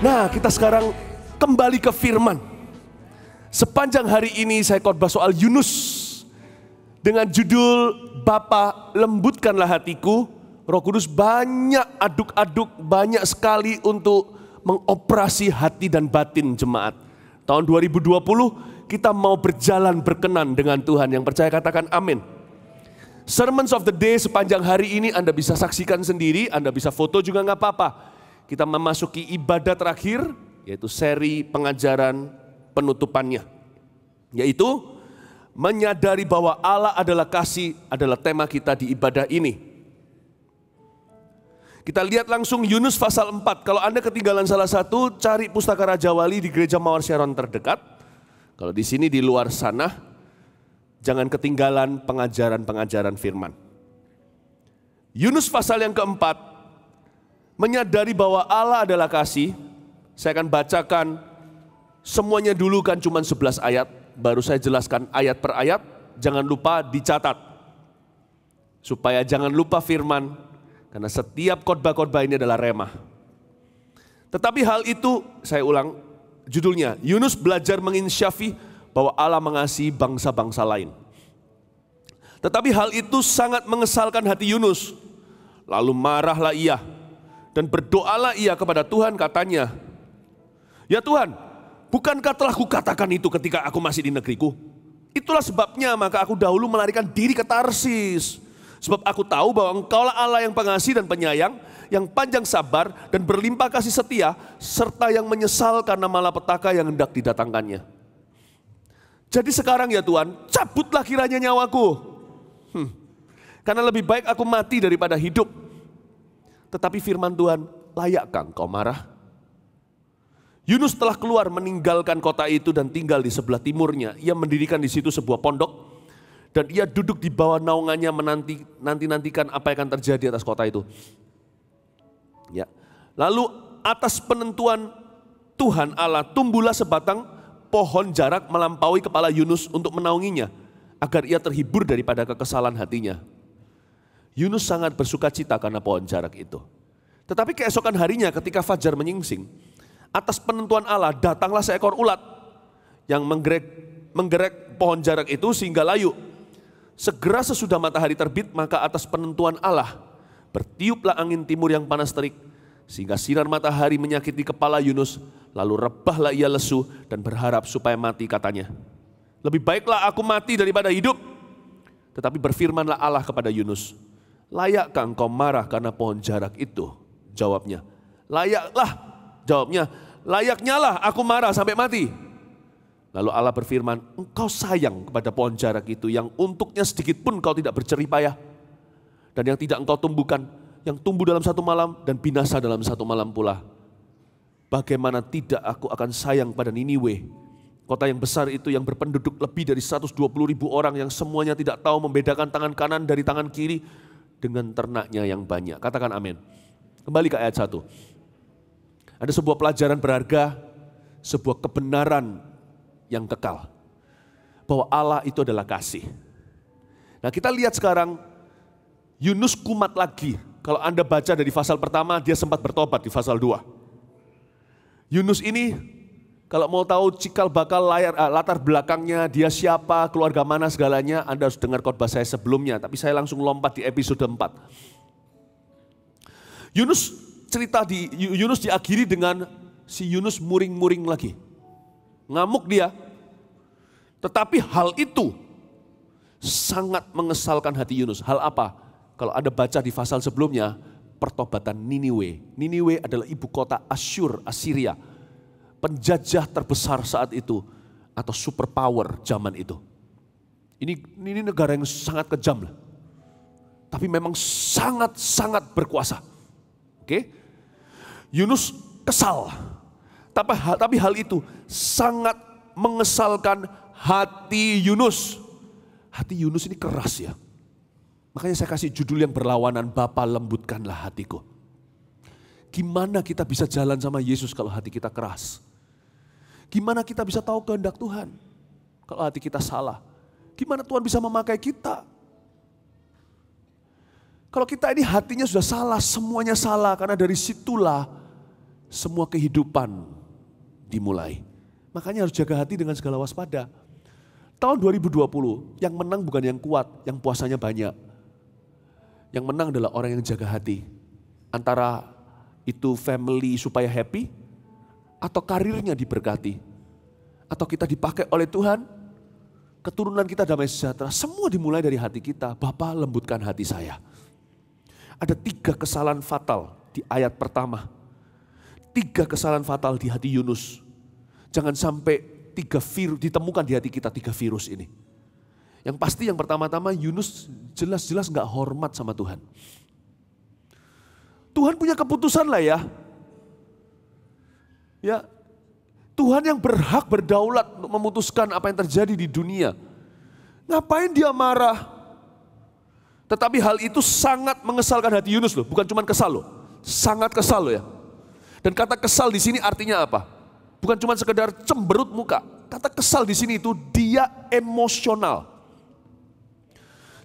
Nah, kita sekarang kembali ke firman. Sepanjang hari ini saya khotbah soal Yunus dengan judul Bapa lembutkanlah hatiku. Roh Kudus banyak aduk-aduk, banyak sekali untuk mengoperasi hati dan batin jemaat. Tahun 2020 kita mau berjalan berkenan dengan Tuhan. Yang percaya katakan amin. Sermons of the day sepanjang hari ini Anda bisa saksikan sendiri, Anda bisa foto juga nggak apa-apa kita memasuki ibadah terakhir, yaitu seri pengajaran penutupannya. Yaitu menyadari bahwa Allah adalah kasih adalah tema kita di ibadah ini. Kita lihat langsung Yunus pasal 4. Kalau Anda ketinggalan salah satu, cari pustaka Raja Wali di gereja Mawar Sharon terdekat. Kalau di sini di luar sana, jangan ketinggalan pengajaran-pengajaran firman. Yunus pasal yang keempat, menyadari bahwa Allah adalah kasih, saya akan bacakan semuanya dulu kan cuma 11 ayat, baru saya jelaskan ayat per ayat, jangan lupa dicatat. Supaya jangan lupa firman, karena setiap khotbah-khotbah ini adalah remah. Tetapi hal itu, saya ulang judulnya, Yunus belajar menginsyafi bahwa Allah mengasihi bangsa-bangsa lain. Tetapi hal itu sangat mengesalkan hati Yunus. Lalu marahlah ia, dan berdoalah ia kepada Tuhan katanya, Ya Tuhan, bukankah telah kukatakan itu ketika aku masih di negeriku? Itulah sebabnya maka aku dahulu melarikan diri ke Tarsis. Sebab aku tahu bahwa engkaulah Allah yang pengasih dan penyayang, yang panjang sabar dan berlimpah kasih setia, serta yang menyesal karena malapetaka yang hendak didatangkannya. Jadi sekarang ya Tuhan, cabutlah kiranya nyawaku. Hmm. Karena lebih baik aku mati daripada hidup. Tetapi firman Tuhan, layakkah kau marah? Yunus telah keluar meninggalkan kota itu dan tinggal di sebelah timurnya. Ia mendirikan di situ sebuah pondok dan ia duduk di bawah naungannya menanti nanti nantikan apa yang akan terjadi atas kota itu. Ya. Lalu atas penentuan Tuhan Allah tumbuhlah sebatang pohon jarak melampaui kepala Yunus untuk menaunginya agar ia terhibur daripada kekesalan hatinya. Yunus sangat bersuka cita karena pohon jarak itu. Tetapi keesokan harinya ketika fajar menyingsing, atas penentuan Allah datanglah seekor ulat yang menggerek, menggerek pohon jarak itu sehingga layu. Segera sesudah matahari terbit maka atas penentuan Allah bertiuplah angin timur yang panas terik sehingga sinar matahari menyakiti kepala Yunus lalu rebahlah ia lesu dan berharap supaya mati katanya. Lebih baiklah aku mati daripada hidup. Tetapi berfirmanlah Allah kepada Yunus, Layakkah engkau marah karena pohon jarak itu? Jawabnya, layaklah. Jawabnya, layaknya lah aku marah sampai mati. Lalu Allah berfirman, engkau sayang kepada pohon jarak itu yang untuknya sedikit pun kau tidak berceri payah. Dan yang tidak engkau tumbuhkan, yang tumbuh dalam satu malam dan binasa dalam satu malam pula. Bagaimana tidak aku akan sayang pada Niniwe, kota yang besar itu yang berpenduduk lebih dari 120 ribu orang yang semuanya tidak tahu membedakan tangan kanan dari tangan kiri dengan ternaknya yang banyak. Katakan amin. Kembali ke ayat 1. Ada sebuah pelajaran berharga, sebuah kebenaran yang kekal. Bahwa Allah itu adalah kasih. Nah kita lihat sekarang Yunus kumat lagi. Kalau Anda baca dari pasal pertama, dia sempat bertobat di pasal 2. Yunus ini kalau mau tahu cikal bakal layar, uh, latar belakangnya, dia siapa, keluarga mana segalanya, Anda harus dengar khotbah saya sebelumnya. Tapi saya langsung lompat di episode 4. Yunus cerita di Yunus diakhiri dengan si Yunus muring-muring lagi. Ngamuk dia. Tetapi hal itu sangat mengesalkan hati Yunus. Hal apa? Kalau ada baca di pasal sebelumnya, pertobatan Niniwe. Niniwe adalah ibu kota Asyur, Assyria penjajah terbesar saat itu atau superpower zaman itu. Ini ini negara yang sangat kejam lah. Tapi memang sangat-sangat berkuasa. Oke. Okay? Yunus kesal. Tapi, hal tapi hal itu sangat mengesalkan hati Yunus. Hati Yunus ini keras ya. Makanya saya kasih judul yang berlawanan, Bapak lembutkanlah hatiku. Gimana kita bisa jalan sama Yesus kalau hati kita keras? Gimana kita bisa tahu kehendak Tuhan kalau hati kita salah? Gimana Tuhan bisa memakai kita? Kalau kita ini hatinya sudah salah, semuanya salah karena dari situlah semua kehidupan dimulai. Makanya harus jaga hati dengan segala waspada. Tahun 2020 yang menang bukan yang kuat, yang puasanya banyak. Yang menang adalah orang yang jaga hati. Antara itu family supaya happy? Atau karirnya diberkati? Atau kita dipakai oleh Tuhan? Keturunan kita damai sejahtera. Semua dimulai dari hati kita. Bapak lembutkan hati saya. Ada tiga kesalahan fatal di ayat pertama. Tiga kesalahan fatal di hati Yunus. Jangan sampai tiga virus ditemukan di hati kita tiga virus ini. Yang pasti yang pertama-tama Yunus jelas-jelas nggak hormat sama Tuhan. Tuhan punya keputusan lah ya. Ya, Tuhan yang berhak berdaulat untuk memutuskan apa yang terjadi di dunia. Ngapain dia marah? Tetapi hal itu sangat mengesalkan hati Yunus loh, bukan cuma kesal loh. Sangat kesal loh ya. Dan kata kesal di sini artinya apa? Bukan cuma sekedar cemberut muka. Kata kesal di sini itu dia emosional.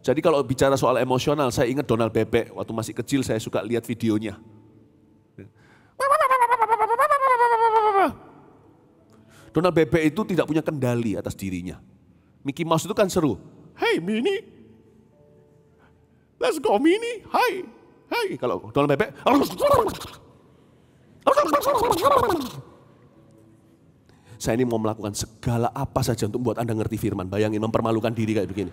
Jadi kalau bicara soal emosional, saya ingat Donald Bebek. Waktu masih kecil saya suka lihat videonya. Donald Bebek itu tidak punya kendali atas dirinya. Mickey Mouse itu kan seru. Hey Mini, let's go Mini, hai, hai. Kalau Donald Bebek, saya ini mau melakukan segala apa saja untuk buat Anda ngerti firman. Bayangin mempermalukan diri kayak begini.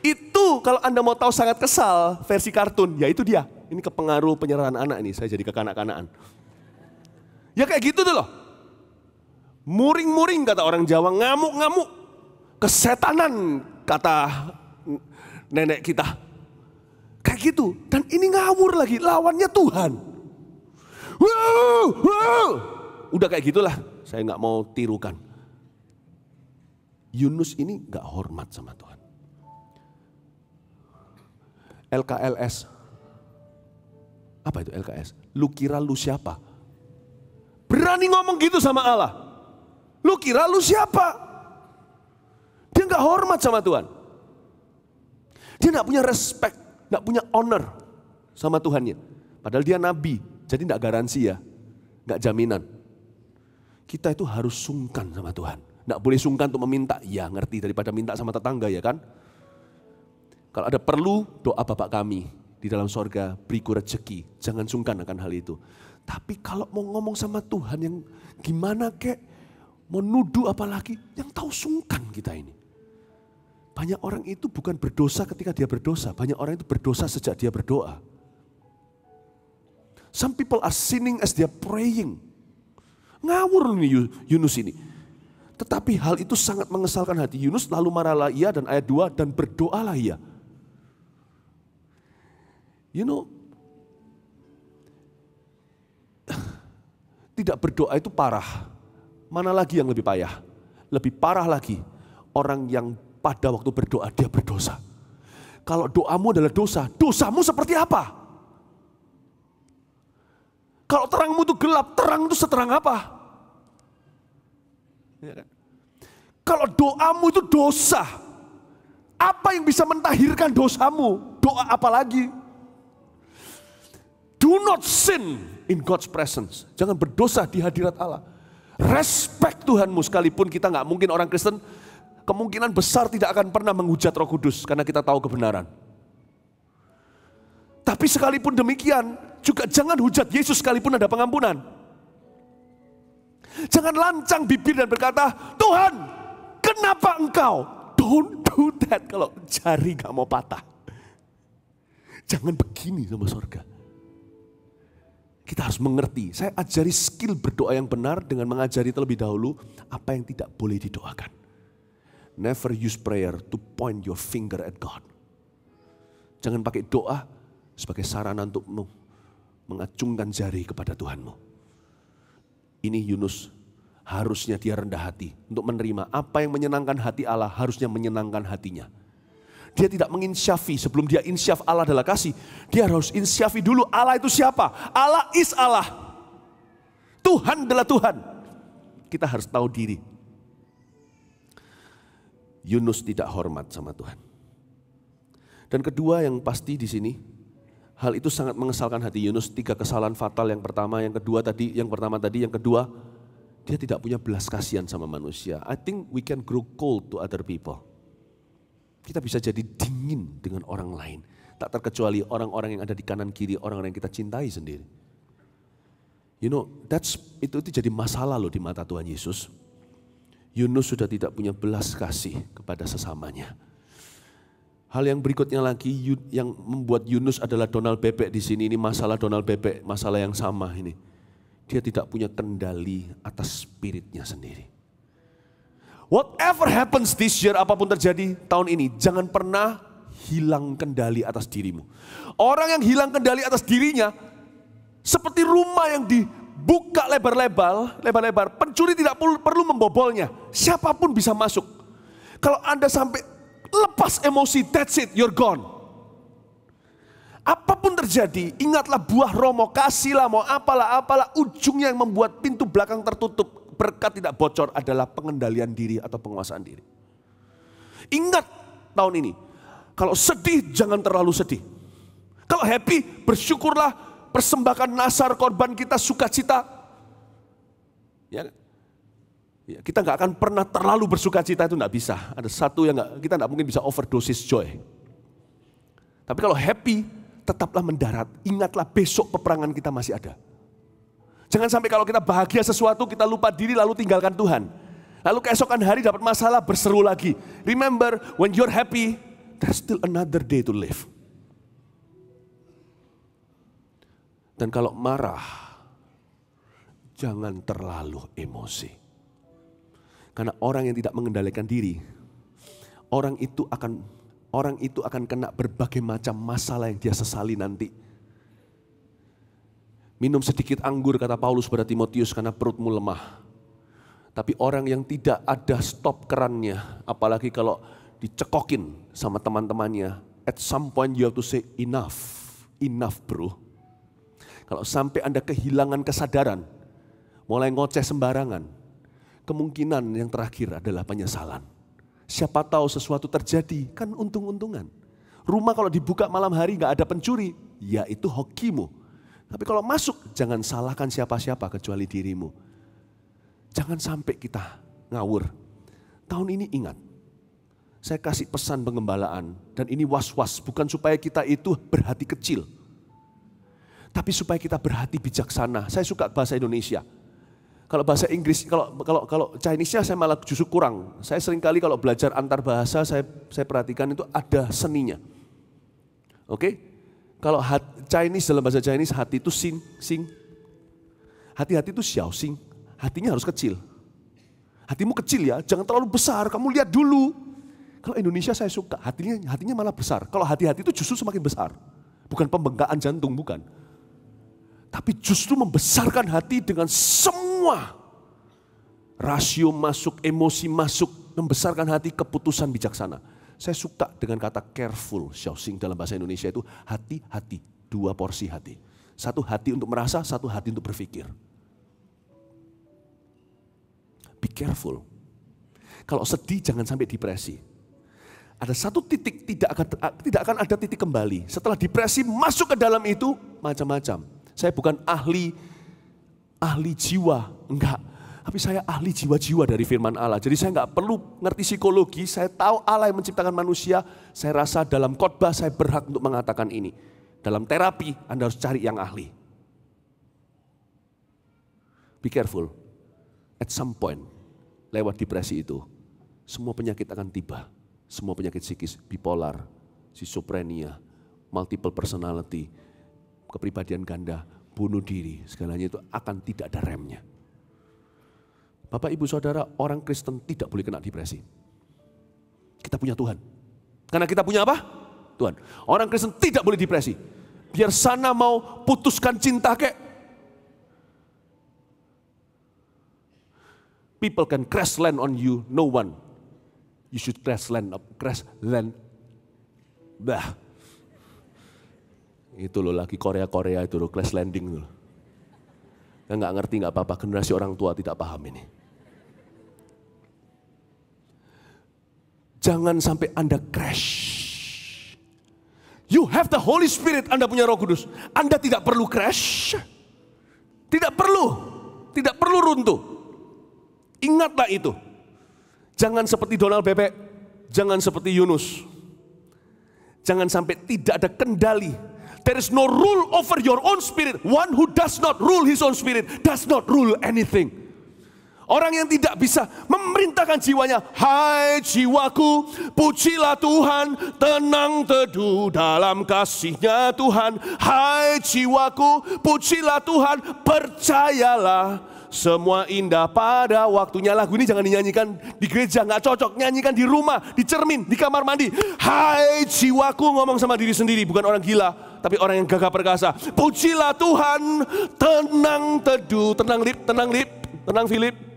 Itu kalau Anda mau tahu sangat kesal versi kartun, ya itu dia. Ini kepengaruh penyerahan anak ini, saya jadi kekanak-kanaan. Ya kayak gitu tuh loh. Muring-muring kata orang Jawa, ngamuk-ngamuk. Kesetanan kata nenek kita. Kayak gitu. Dan ini ngawur lagi, lawannya Tuhan. Udah kayak gitulah, saya nggak mau tirukan. Yunus ini nggak hormat sama Tuhan. LKLS. Apa itu LKS? Lu kira lu siapa? Berani ngomong gitu sama Allah. Lu kira lu siapa? Dia nggak hormat sama Tuhan. Dia nggak punya respect, nggak punya honor sama Tuhannya. Padahal dia nabi, jadi nggak garansi ya, nggak jaminan. Kita itu harus sungkan sama Tuhan. Nggak boleh sungkan untuk meminta, ya ngerti daripada minta sama tetangga ya kan. Kalau ada perlu, doa Bapak kami di dalam sorga, beriku rezeki. Jangan sungkan akan hal itu. Tapi kalau mau ngomong sama Tuhan yang gimana kek, mau nuduh apalagi, yang tahu sungkan kita ini. Banyak orang itu bukan berdosa ketika dia berdosa. Banyak orang itu berdosa sejak dia berdoa. Some people are sinning as they are praying. Ngawur nih Yunus ini. Tetapi hal itu sangat mengesalkan hati Yunus, lalu marahlah ia dan ayat 2, dan berdoalah ia. You know, tidak berdoa itu parah. Mana lagi yang lebih payah? Lebih parah lagi orang yang pada waktu berdoa dia berdosa. Kalau doamu adalah dosa, dosamu seperti apa? Kalau terangmu itu gelap, terang itu seterang apa? Ya kan? Kalau doamu itu dosa, apa yang bisa mentahirkan dosamu? Doa apa lagi? Do not sin in God's presence. Jangan berdosa di hadirat Allah. Respect Tuhanmu sekalipun kita nggak mungkin orang Kristen kemungkinan besar tidak akan pernah menghujat Roh Kudus karena kita tahu kebenaran. Tapi sekalipun demikian, juga jangan hujat Yesus sekalipun ada pengampunan. Jangan lancang bibir dan berkata, Tuhan, kenapa engkau? Don't do that kalau jari gak mau patah. Jangan begini sama surga. Kita harus mengerti. Saya ajari skill berdoa yang benar dengan mengajari terlebih dahulu apa yang tidak boleh didoakan. Never use prayer to point your finger at God. Jangan pakai doa sebagai sarana untuk mengacungkan jari kepada Tuhanmu. Ini Yunus harusnya dia rendah hati untuk menerima apa yang menyenangkan hati Allah harusnya menyenangkan hatinya. Dia tidak menginsyafi sebelum dia insyaf Allah adalah kasih. Dia harus insyafi dulu Allah itu siapa? Allah is Allah. Tuhan adalah Tuhan. Kita harus tahu diri. Yunus tidak hormat sama Tuhan. Dan kedua yang pasti di sini, hal itu sangat mengesalkan hati Yunus. Tiga kesalahan fatal yang pertama, yang kedua tadi, yang pertama tadi, yang kedua dia tidak punya belas kasihan sama manusia. I think we can grow cold to other people. Kita bisa jadi dingin dengan orang lain. Tak terkecuali orang-orang yang ada di kanan kiri, orang-orang yang kita cintai sendiri. You know, that's itu, itu jadi masalah loh di mata Tuhan Yesus. Yunus sudah tidak punya belas kasih kepada sesamanya. Hal yang berikutnya lagi yang membuat Yunus adalah Donald Bebek di sini. Ini masalah Donald Bebek, masalah yang sama ini. Dia tidak punya kendali atas spiritnya sendiri. Whatever happens this year, apapun terjadi tahun ini, jangan pernah hilang kendali atas dirimu. Orang yang hilang kendali atas dirinya, seperti rumah yang dibuka lebar-lebar, lebar-lebar, pencuri tidak perlu membobolnya. Siapapun bisa masuk. Kalau Anda sampai lepas emosi, that's it, you're gone. Apapun terjadi, ingatlah buah romo, kasihlah, mau apalah, apalah, ujungnya yang membuat pintu belakang tertutup berkat tidak bocor adalah pengendalian diri atau penguasaan diri. Ingat tahun ini, kalau sedih jangan terlalu sedih. Kalau happy bersyukurlah persembahkan nasar korban kita sukacita. Ya, kan? ya kita nggak akan pernah terlalu bersukacita itu nggak bisa. Ada satu yang gak, kita nggak mungkin bisa overdosis joy. Tapi kalau happy tetaplah mendarat. Ingatlah besok peperangan kita masih ada. Jangan sampai kalau kita bahagia sesuatu, kita lupa diri lalu tinggalkan Tuhan. Lalu keesokan hari dapat masalah, berseru lagi. Remember, when you're happy, there's still another day to live. Dan kalau marah, jangan terlalu emosi. Karena orang yang tidak mengendalikan diri, orang itu akan orang itu akan kena berbagai macam masalah yang dia sesali nanti Minum sedikit anggur kata Paulus pada Timotius karena perutmu lemah. Tapi orang yang tidak ada stop kerannya, apalagi kalau dicekokin sama teman-temannya, at some point you have to say enough, enough bro. Kalau sampai Anda kehilangan kesadaran, mulai ngoceh sembarangan, kemungkinan yang terakhir adalah penyesalan. Siapa tahu sesuatu terjadi, kan untung-untungan. Rumah kalau dibuka malam hari nggak ada pencuri, yaitu hokimu tapi kalau masuk, jangan salahkan siapa-siapa kecuali dirimu. Jangan sampai kita ngawur. Tahun ini ingat, saya kasih pesan pengembalaan. Dan ini was-was, bukan supaya kita itu berhati kecil. Tapi supaya kita berhati bijaksana. Saya suka bahasa Indonesia. Kalau bahasa Inggris, kalau kalau kalau Chinese-nya saya malah justru kurang. Saya seringkali kalau belajar antar bahasa, saya saya perhatikan itu ada seninya. Oke, okay? Kalau hati, Chinese dalam bahasa Chinese hati itu sing, sing. Hati-hati itu xiao sing. Hatinya harus kecil. Hatimu kecil ya, jangan terlalu besar. Kamu lihat dulu. Kalau Indonesia saya suka, hatinya hatinya malah besar. Kalau hati-hati itu justru semakin besar. Bukan pembengkakan jantung, bukan. Tapi justru membesarkan hati dengan semua rasio masuk, emosi masuk, membesarkan hati keputusan bijaksana. Saya suka dengan kata careful, Xiaoxing dalam bahasa Indonesia itu hati-hati, dua porsi hati. Satu hati untuk merasa, satu hati untuk berpikir. Be careful. Kalau sedih jangan sampai depresi. Ada satu titik tidak akan eh, tidak akan ada titik kembali. Setelah depresi masuk ke dalam itu macam-macam. Saya bukan ahli ahli jiwa, enggak tapi saya ahli jiwa-jiwa dari firman Allah. Jadi saya nggak perlu ngerti psikologi, saya tahu Allah yang menciptakan manusia. Saya rasa dalam khotbah saya berhak untuk mengatakan ini. Dalam terapi Anda harus cari yang ahli. Be careful. At some point, lewat depresi itu, semua penyakit akan tiba. Semua penyakit psikis, bipolar, schizophrenia, multiple personality, kepribadian ganda, bunuh diri, segalanya itu akan tidak ada remnya. Bapak, ibu, saudara, orang Kristen tidak boleh kena depresi. Kita punya Tuhan. Karena kita punya apa? Tuhan. Orang Kristen tidak boleh depresi. Biar sana mau putuskan cinta kek. People can crash land on you, no one. You should crash land crash land. Bah. Itu loh lagi Korea-Korea itu loh, crash landing loh. Yang nggak ngerti nggak apa-apa, generasi orang tua tidak paham ini. Jangan sampai Anda crash. You have the Holy Spirit, Anda punya Roh Kudus. Anda tidak perlu crash. Tidak perlu. Tidak perlu runtuh. Ingatlah itu. Jangan seperti Donald Bebek, jangan seperti Yunus. Jangan sampai tidak ada kendali. There is no rule over your own spirit. One who does not rule his own spirit does not rule anything. Orang yang tidak bisa memerintahkan jiwanya, Hai jiwaku, pujilah Tuhan, tenang teduh dalam kasihnya Tuhan. Hai jiwaku, pujilah Tuhan, percayalah semua indah pada waktunya. Lagu ini jangan dinyanyikan di gereja, nggak cocok. Nyanyikan di rumah, di cermin, di kamar mandi. Hai jiwaku, ngomong sama diri sendiri, bukan orang gila tapi orang yang gagah perkasa. Pujilah Tuhan, tenang teduh, tenang lip, tenang lip, tenang Philip,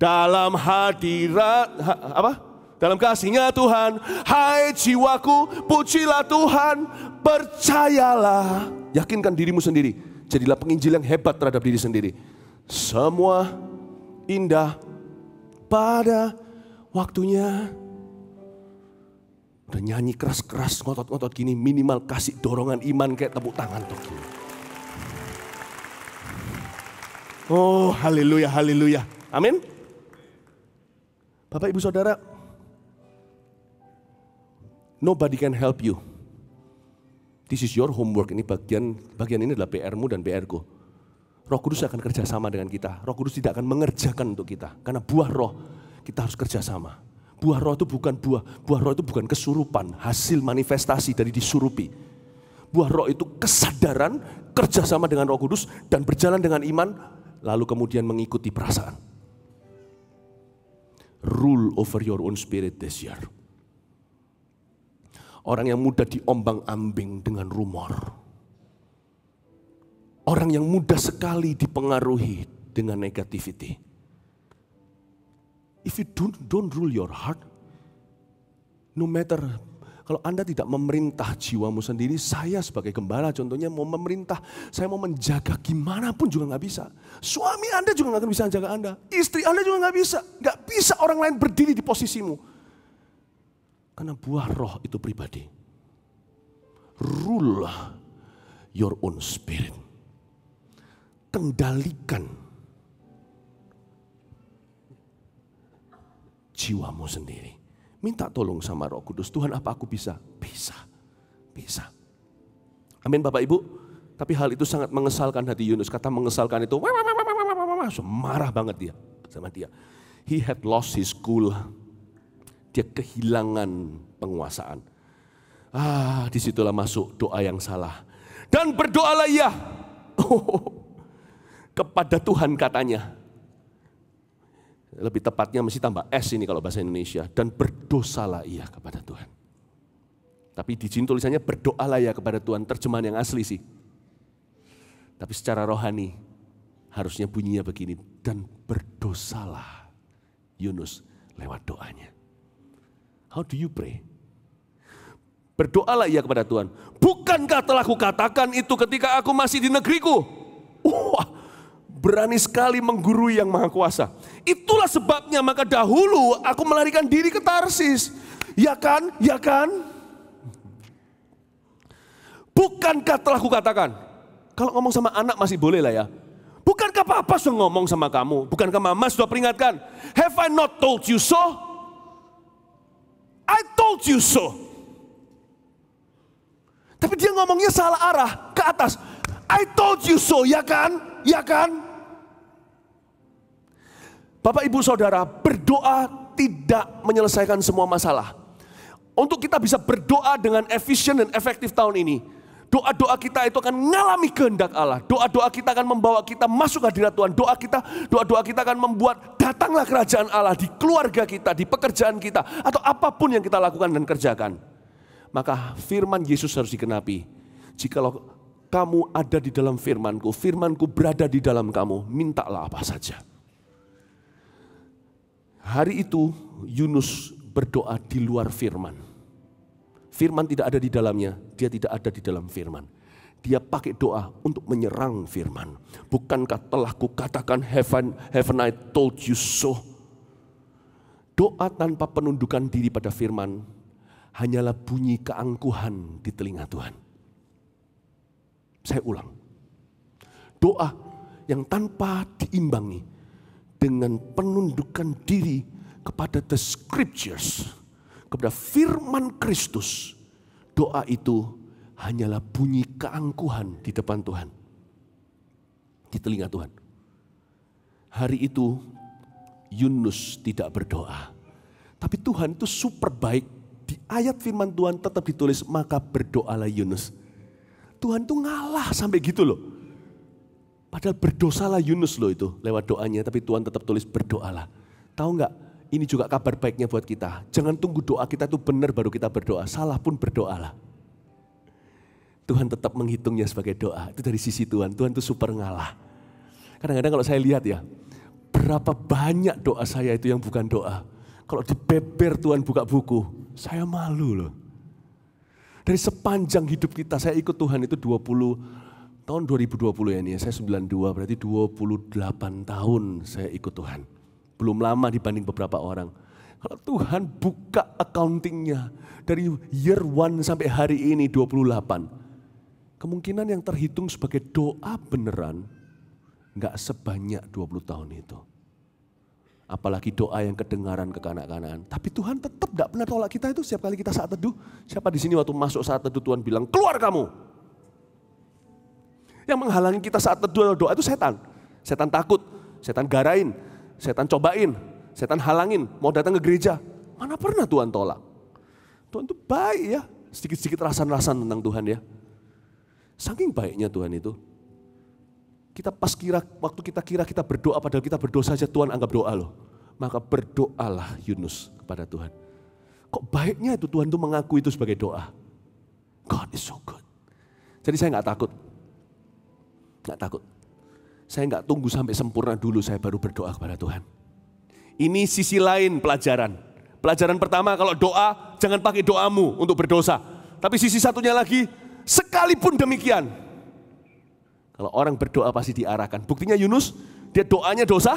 dalam hadirat apa? Dalam kasihnya Tuhan, hai jiwaku, pujilah Tuhan, percayalah, yakinkan dirimu sendiri, jadilah penginjil yang hebat terhadap diri sendiri. Semua indah pada waktunya. Udah nyanyi keras-keras, ngotot-ngotot gini, minimal kasih dorongan iman kayak tepuk tangan tuh. Oh, haleluya, haleluya. Amin. Bapak Ibu Saudara, nobody can help you. This is your homework. Ini bagian bagian ini adalah PRmu dan pr Roh Kudus akan kerjasama dengan kita. Roh Kudus tidak akan mengerjakan untuk kita. Karena buah roh kita harus kerjasama. Buah roh itu bukan buah. Buah roh itu bukan kesurupan. Hasil manifestasi dari disurupi. Buah roh itu kesadaran kerjasama dengan roh kudus dan berjalan dengan iman. Lalu kemudian mengikuti perasaan rule over your own spirit this year. Orang yang mudah diombang-ambing dengan rumor. Orang yang mudah sekali dipengaruhi dengan negativity. If you don't, don't rule your heart, no matter kalau Anda tidak memerintah jiwamu sendiri, saya sebagai gembala contohnya mau memerintah, saya mau menjaga gimana pun juga nggak bisa. Suami Anda juga nggak akan bisa menjaga Anda, istri Anda juga nggak bisa, nggak bisa orang lain berdiri di posisimu. Karena buah roh itu pribadi. Rule your own spirit. Kendalikan jiwamu sendiri. Minta tolong sama roh kudus. Tuhan apa aku bisa? Bisa. Bisa. Amin Bapak Ibu. Tapi hal itu sangat mengesalkan hati Yunus. Kata mengesalkan itu. Wah, wah, wah, marah banget dia sama dia. He had lost his cool. Dia kehilangan penguasaan. Ah, disitulah masuk doa yang salah. Dan berdoalah ia oh, kepada Tuhan katanya. Lebih tepatnya mesti tambah S ini kalau bahasa Indonesia. Dan berdosalah ia kepada Tuhan. Tapi di sini tulisannya berdoalah ya kepada Tuhan. Terjemahan yang asli sih. Tapi secara rohani harusnya bunyinya begini. Dan berdosalah Yunus lewat doanya. How do you pray? Berdoalah ia kepada Tuhan. Bukankah telah kukatakan itu ketika aku masih di negeriku? Wah, berani sekali menggurui yang maha kuasa. Itulah sebabnya maka dahulu aku melarikan diri ke Tarsis. Ya kan? Ya kan? Bukankah telah kukatakan? Kalau ngomong sama anak masih boleh lah ya. Bukankah papa sudah ngomong sama kamu? Bukankah mama sudah peringatkan? Have I not told you so? I told you so. Tapi dia ngomongnya salah arah, ke atas. I told you so, ya kan? Ya kan? Bapak Ibu Saudara, berdoa tidak menyelesaikan semua masalah. Untuk kita bisa berdoa dengan efisien dan efektif tahun ini, doa-doa kita itu akan mengalami kehendak Allah. Doa-doa kita akan membawa kita masuk ke hadirat Tuhan. Doa kita, doa-doa kita akan membuat datanglah kerajaan Allah di keluarga kita, di pekerjaan kita, atau apapun yang kita lakukan dan kerjakan. Maka firman Yesus harus dikenapi. Jikalau kamu ada di dalam firmanku, firmanku berada di dalam kamu, mintalah apa saja. Hari itu Yunus berdoa di luar firman. Firman tidak ada di dalamnya, dia tidak ada di dalam firman. Dia pakai doa untuk menyerang firman. Bukankah telah kukatakan heaven, heaven I told you so. Doa tanpa penundukan diri pada firman hanyalah bunyi keangkuhan di telinga Tuhan. Saya ulang. Doa yang tanpa diimbangi dengan penundukan diri kepada the scriptures, kepada firman Kristus, doa itu hanyalah bunyi keangkuhan di depan Tuhan, di telinga Tuhan. Hari itu Yunus tidak berdoa, tapi Tuhan itu super baik. Di ayat firman Tuhan tetap ditulis, maka berdoalah Yunus. Tuhan itu ngalah sampai gitu loh. Padahal berdosalah Yunus loh itu lewat doanya, tapi Tuhan tetap tulis berdoalah. Tahu nggak? Ini juga kabar baiknya buat kita. Jangan tunggu doa kita itu benar baru kita berdoa. Salah pun berdoalah. Tuhan tetap menghitungnya sebagai doa. Itu dari sisi Tuhan. Tuhan itu super ngalah. Kadang-kadang kalau saya lihat ya, berapa banyak doa saya itu yang bukan doa. Kalau dibeber Tuhan buka buku, saya malu loh. Dari sepanjang hidup kita, saya ikut Tuhan itu 20 Tahun 2020 ya ini, ya, saya 92 berarti 28 tahun saya ikut Tuhan. Belum lama dibanding beberapa orang. Kalau Tuhan buka accountingnya dari year one sampai hari ini 28. Kemungkinan yang terhitung sebagai doa beneran nggak sebanyak 20 tahun itu. Apalagi doa yang kedengaran ke kanak-kanakan. Tapi Tuhan tetap tidak pernah tolak kita itu setiap kali kita saat teduh. Siapa di sini waktu masuk saat teduh Tuhan bilang, keluar kamu. Yang menghalangi kita saat teduh doa itu setan. Setan takut, setan garain, setan cobain, setan halangin, mau datang ke gereja. Mana pernah Tuhan tolak? Tuhan itu baik ya, sedikit-sedikit rasan-rasan tentang Tuhan ya. Saking baiknya Tuhan itu. Kita pas kira, waktu kita kira kita berdoa, padahal kita berdosa saja Tuhan anggap doa loh. Maka berdoalah Yunus kepada Tuhan. Kok baiknya itu Tuhan itu mengaku itu sebagai doa. God is so good. Jadi saya nggak takut Nggak takut. Saya nggak tunggu sampai sempurna dulu, saya baru berdoa kepada Tuhan. Ini sisi lain pelajaran. Pelajaran pertama kalau doa, jangan pakai doamu untuk berdosa. Tapi sisi satunya lagi, sekalipun demikian. Kalau orang berdoa pasti diarahkan. Buktinya Yunus, dia doanya dosa,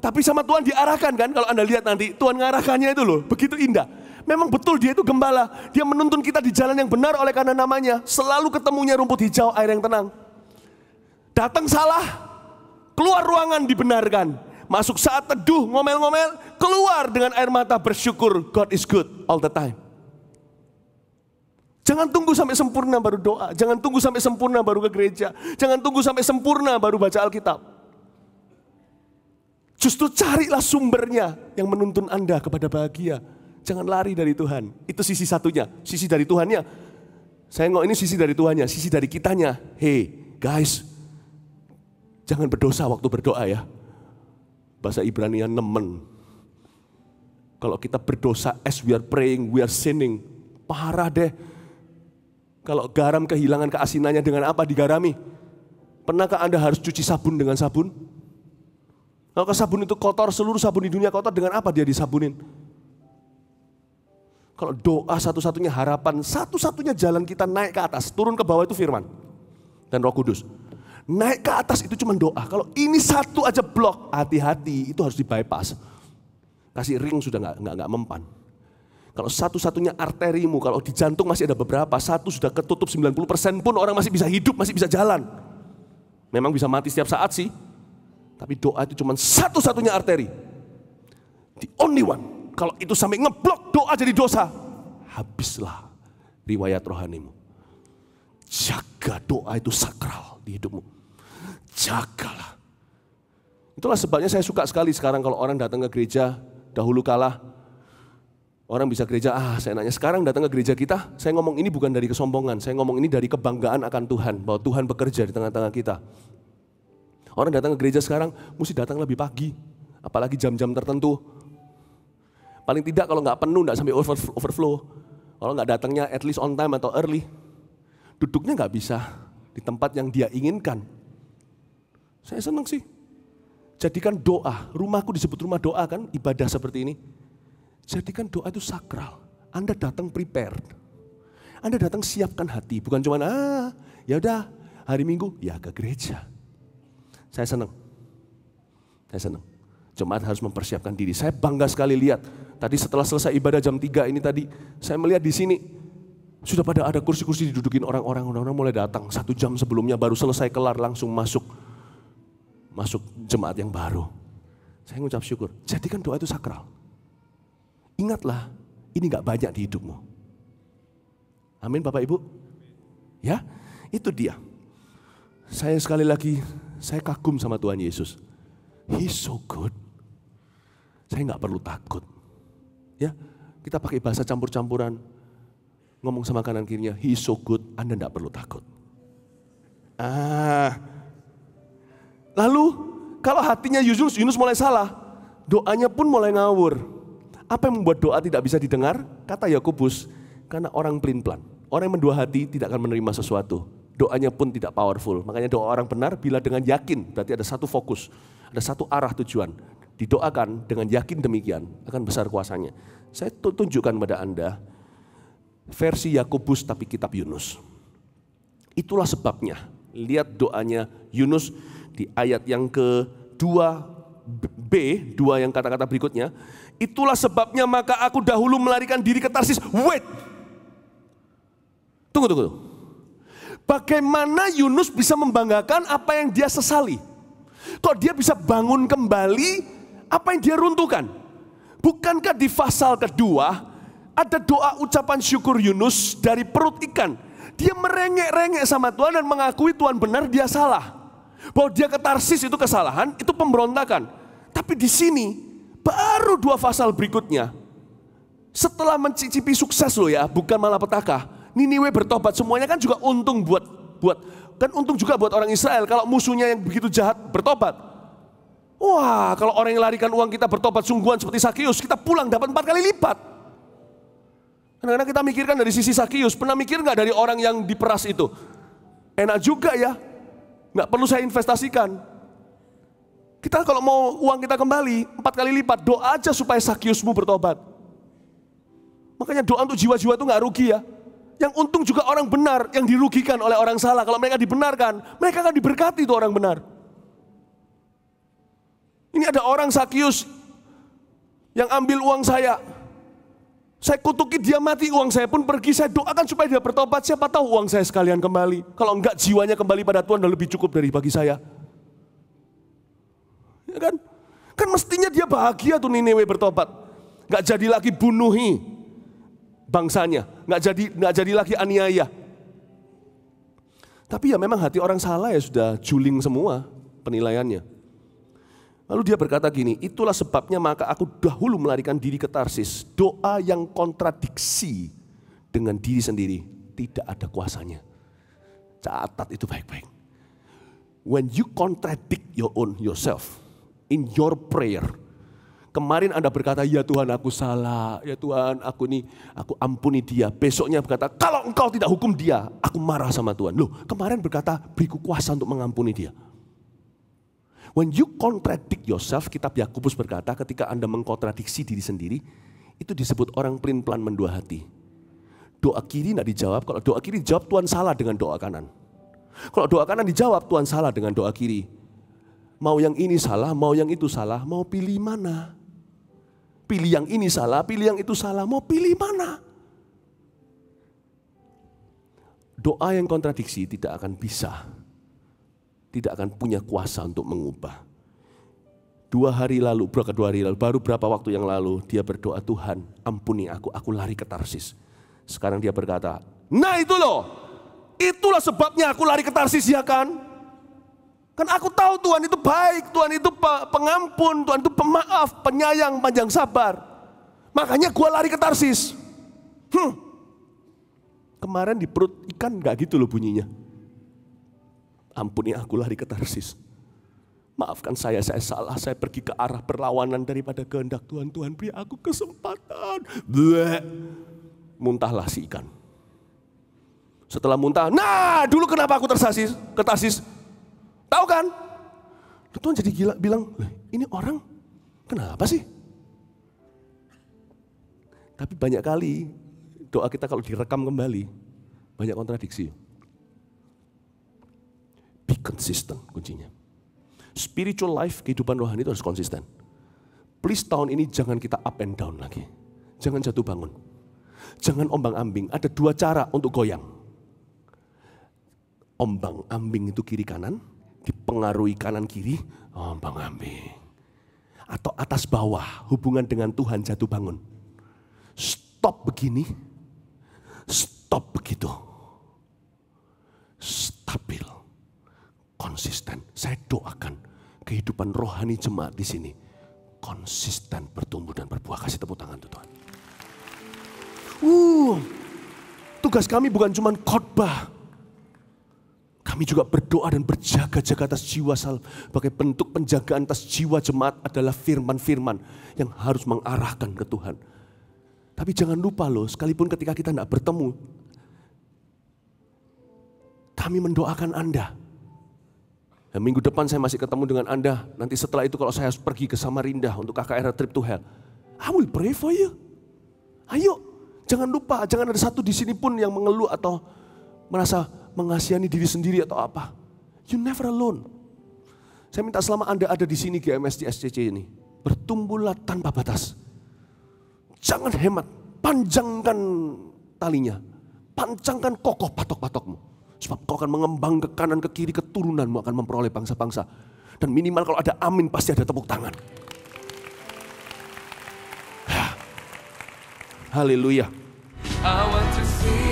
tapi sama Tuhan diarahkan kan. Kalau Anda lihat nanti, Tuhan ngarahkannya itu loh, begitu indah. Memang betul dia itu gembala. Dia menuntun kita di jalan yang benar oleh karena namanya. Selalu ketemunya rumput hijau, air yang tenang. Datang salah, keluar ruangan dibenarkan. Masuk saat teduh ngomel-ngomel, keluar dengan air mata bersyukur God is good all the time. Jangan tunggu sampai sempurna baru doa, jangan tunggu sampai sempurna baru ke gereja, jangan tunggu sampai sempurna baru baca Alkitab. Justru carilah sumbernya yang menuntun Anda kepada bahagia. Jangan lari dari Tuhan. Itu sisi satunya, sisi dari Tuhannya. Saya ngomong ini sisi dari Tuhannya, sisi dari kitanya. Hey guys, Jangan berdosa waktu berdoa ya. Bahasa Ibrani yang nemen. Kalau kita berdosa as we are praying, we are sinning. Parah deh. Kalau garam kehilangan keasinannya dengan apa digarami? Pernahkah Anda harus cuci sabun dengan sabun? Kalau sabun itu kotor, seluruh sabun di dunia kotor, dengan apa dia disabunin? Kalau doa satu-satunya harapan, satu-satunya jalan kita naik ke atas, turun ke bawah itu firman. Dan roh kudus. Naik ke atas itu cuma doa. Kalau ini satu aja blok, hati-hati itu harus dibypass. Kasih ring sudah nggak nggak nggak mempan. Kalau satu-satunya arterimu, kalau di jantung masih ada beberapa, satu sudah ketutup 90% pun orang masih bisa hidup, masih bisa jalan. Memang bisa mati setiap saat sih. Tapi doa itu cuma satu-satunya arteri. The only one. Kalau itu sampai ngeblok doa jadi dosa, habislah riwayat rohanimu. Jaga doa itu sakral di hidupmu. Jagalah. Itulah sebabnya saya suka sekali sekarang kalau orang datang ke gereja dahulu kalah Orang bisa gereja, ah saya nanya sekarang datang ke gereja kita, saya ngomong ini bukan dari kesombongan, saya ngomong ini dari kebanggaan akan Tuhan, bahwa Tuhan bekerja di tengah-tengah kita. Orang datang ke gereja sekarang mesti datang lebih pagi, apalagi jam-jam tertentu. Paling tidak kalau nggak penuh, nggak sampai overflow. Kalau nggak datangnya at least on time atau early. Duduknya nggak bisa di tempat yang dia inginkan, saya senang sih. Jadikan doa, rumahku disebut rumah doa kan, ibadah seperti ini. Jadikan doa itu sakral. Anda datang prepared. Anda datang siapkan hati, bukan cuma ah, ya udah hari Minggu ya ke gereja. Saya senang. Saya senang. Jemaat harus mempersiapkan diri. Saya bangga sekali lihat. Tadi setelah selesai ibadah jam 3 ini tadi, saya melihat di sini sudah pada ada kursi-kursi didudukin orang-orang, orang-orang mulai datang. Satu jam sebelumnya baru selesai kelar langsung masuk masuk jemaat yang baru. Saya mengucap syukur. Jadikan doa itu sakral. Ingatlah, ini gak banyak di hidupmu. Amin Bapak Ibu. Ya, itu dia. Saya sekali lagi, saya kagum sama Tuhan Yesus. He's so good. Saya gak perlu takut. Ya, kita pakai bahasa campur-campuran. Ngomong sama kanan kirinya, he's so good, Anda gak perlu takut. Ah, Lalu kalau hatinya Yunus, Yunus mulai salah, doanya pun mulai ngawur. Apa yang membuat doa tidak bisa didengar? Kata Yakobus, karena orang pelin-pelan. Orang yang mendua hati tidak akan menerima sesuatu. Doanya pun tidak powerful. Makanya doa orang benar bila dengan yakin, berarti ada satu fokus, ada satu arah tujuan. Didoakan dengan yakin demikian, akan besar kuasanya. Saya tunjukkan kepada Anda versi Yakobus tapi kitab Yunus. Itulah sebabnya. Lihat doanya Yunus di ayat yang ke-2 B, dua yang kata-kata berikutnya. Itulah sebabnya maka aku dahulu melarikan diri ke Tarsis. Wait. Tunggu, tunggu. Bagaimana Yunus bisa membanggakan apa yang dia sesali? Kok dia bisa bangun kembali apa yang dia runtuhkan? Bukankah di pasal kedua ada doa ucapan syukur Yunus dari perut ikan? Dia merengek-rengek sama Tuhan dan mengakui Tuhan benar dia salah. Bahwa dia ke Tarsis itu kesalahan, itu pemberontakan. Tapi di sini, baru dua pasal berikutnya. Setelah mencicipi sukses loh ya, bukan malah petaka. Niniwe bertobat, semuanya kan juga untung buat buat kan untung juga buat orang Israel kalau musuhnya yang begitu jahat bertobat. Wah, kalau orang yang larikan uang kita bertobat sungguhan seperti Sakius, kita pulang dapat empat kali lipat. kadang kita mikirkan dari sisi Sakius, pernah mikir nggak dari orang yang diperas itu? Enak juga ya, Nggak perlu saya investasikan. Kita kalau mau uang kita kembali, empat kali lipat, doa aja supaya sakiusmu bertobat. Makanya doa untuk jiwa-jiwa itu nggak rugi ya. Yang untung juga orang benar, yang dirugikan oleh orang salah. Kalau mereka dibenarkan, mereka akan diberkati itu orang benar. Ini ada orang sakius yang ambil uang saya, saya kutuki dia mati, uang saya pun pergi. Saya doakan supaya dia bertobat. Siapa tahu uang saya sekalian kembali. Kalau enggak jiwanya kembali pada Tuhan dan lebih cukup dari bagi saya. Ya kan? Kan mestinya dia bahagia tuh Niniwe bertobat. Enggak jadi lagi bunuhi bangsanya. Enggak jadi enggak jadi lagi aniaya. Tapi ya memang hati orang salah ya sudah juling semua penilaiannya. Lalu dia berkata gini, itulah sebabnya maka aku dahulu melarikan diri ke Tarsis. Doa yang kontradiksi dengan diri sendiri tidak ada kuasanya. Catat itu baik-baik. When you contradict your own yourself in your prayer. Kemarin Anda berkata, ya Tuhan aku salah, ya Tuhan aku ini, aku ampuni dia. Besoknya berkata, kalau engkau tidak hukum dia, aku marah sama Tuhan. Loh, kemarin berkata, beriku kuasa untuk mengampuni dia When you contradict yourself, kitab Yakubus berkata ketika Anda mengkontradiksi diri sendiri, itu disebut orang pelin-pelan mendua hati. Doa kiri tidak dijawab, kalau doa kiri jawab Tuhan salah dengan doa kanan. Kalau doa kanan dijawab Tuhan salah dengan doa kiri. Mau yang ini salah, mau yang itu salah, mau pilih mana? Pilih yang ini salah, pilih yang itu salah, mau pilih mana? Doa yang kontradiksi tidak akan bisa tidak akan punya kuasa untuk mengubah. Dua hari lalu, berapa dua hari lalu, baru berapa waktu yang lalu dia berdoa Tuhan ampuni aku, aku lari ke Tarsis. Sekarang dia berkata, nah itu loh, itulah sebabnya aku lari ke Tarsis ya kan. Kan aku tahu Tuhan itu baik, Tuhan itu pengampun, Tuhan itu pemaaf, penyayang, panjang sabar. Makanya gua lari ke Tarsis. Hmm. Kemarin di perut ikan gak gitu loh bunyinya ampuni aku lari ke Tarsis. Maafkan saya, saya salah, saya pergi ke arah perlawanan daripada kehendak Tuhan. Tuhan beri aku kesempatan. Bleh. Muntahlah si ikan. Setelah muntah, nah dulu kenapa aku tersasis, ke Tarsis? Tahu kan? Tuhan jadi gila bilang, ini orang kenapa sih? Tapi banyak kali doa kita kalau direkam kembali, banyak kontradiksi konsisten kuncinya. Spiritual life, kehidupan rohani itu harus konsisten. Please tahun ini jangan kita up and down lagi. Jangan jatuh bangun. Jangan ombang ambing. Ada dua cara untuk goyang. Ombang ambing itu kiri kanan, dipengaruhi kanan kiri, ombang ambing. Atau atas bawah, hubungan dengan Tuhan jatuh bangun. Stop begini, stop begitu. Stabil konsisten. Saya doakan kehidupan rohani jemaat di sini konsisten bertumbuh dan berbuah. Kasih tepuk tangan tuh Tuhan. Uh, tugas kami bukan cuma khotbah. Kami juga berdoa dan berjaga-jaga atas jiwa sal. Sebagai bentuk penjagaan atas jiwa jemaat adalah firman-firman yang harus mengarahkan ke Tuhan. Tapi jangan lupa loh, sekalipun ketika kita tidak bertemu, kami mendoakan Anda dan minggu depan saya masih ketemu dengan Anda. Nanti setelah itu kalau saya harus pergi ke Samarinda untuk KKR Trip to Hell. I will pray for you. Ayo, jangan lupa, jangan ada satu di sini pun yang mengeluh atau merasa mengasihani diri sendiri atau apa. You never alone. Saya minta selama Anda ada di sini GMS di SCC ini, bertumbuhlah tanpa batas. Jangan hemat, panjangkan talinya, panjangkan kokoh patok-patokmu. Sebab kau akan mengembang ke kanan, ke kiri, keturunanmu akan memperoleh bangsa-bangsa. Dan minimal kalau ada amin pasti ada tepuk tangan. Haleluya. I want to see